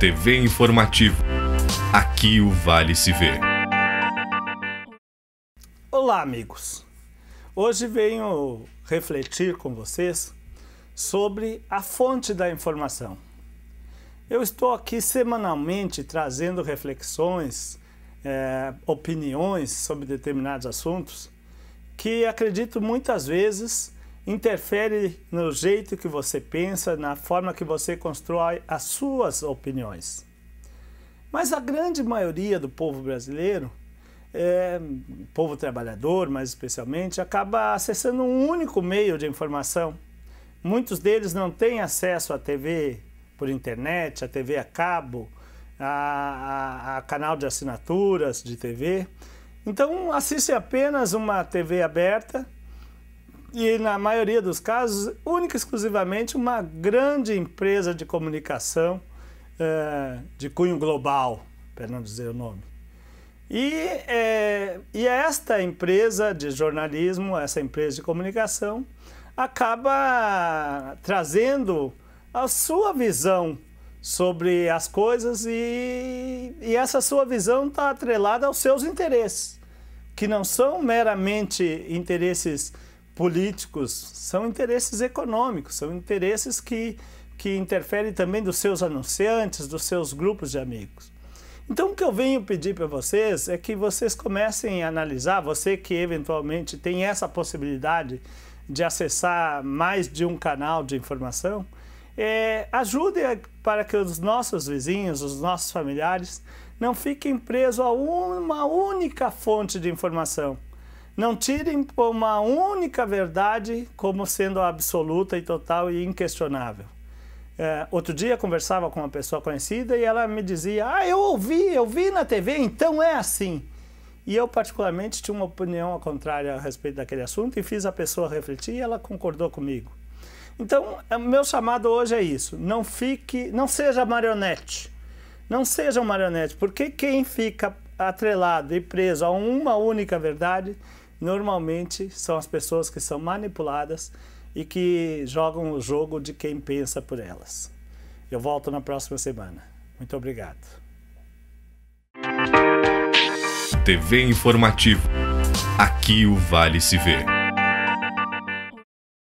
TV Informativo. Aqui o Vale se vê. Olá, amigos. Hoje venho refletir com vocês sobre a fonte da informação. Eu estou aqui semanalmente trazendo reflexões, é, opiniões sobre determinados assuntos que acredito muitas vezes interfere no jeito que você pensa, na forma que você constrói as suas opiniões. Mas a grande maioria do povo brasileiro, é, povo trabalhador mais especialmente, acaba acessando um único meio de informação. Muitos deles não têm acesso à TV por internet, à TV a cabo, a, a, a canal de assinaturas de TV. Então assistem apenas uma TV aberta e na maioria dos casos, única e exclusivamente uma grande empresa de comunicação é, de cunho global, para não dizer o nome. E, é, e esta empresa de jornalismo, essa empresa de comunicação, acaba trazendo a sua visão sobre as coisas e, e essa sua visão está atrelada aos seus interesses, que não são meramente interesses políticos, são interesses econômicos, são interesses que, que interferem também dos seus anunciantes, dos seus grupos de amigos. Então, o que eu venho pedir para vocês é que vocês comecem a analisar, você que eventualmente tem essa possibilidade de acessar mais de um canal de informação, é, ajude para que os nossos vizinhos, os nossos familiares, não fiquem presos a uma única fonte de informação. Não tirem uma única verdade como sendo absoluta e total e inquestionável. É, outro dia conversava com uma pessoa conhecida e ela me dizia: Ah, eu ouvi, eu vi na TV, então é assim. E eu, particularmente, tinha uma opinião contrária a respeito daquele assunto e fiz a pessoa refletir e ela concordou comigo. Então, é, meu chamado hoje é isso: não fique, não seja marionete. Não seja um marionete, porque quem fica atrelado e preso a uma única verdade normalmente são as pessoas que são manipuladas e que jogam o jogo de quem pensa por elas. Eu volto na próxima semana. Muito obrigado. TV Informativo. Aqui o Vale se vê.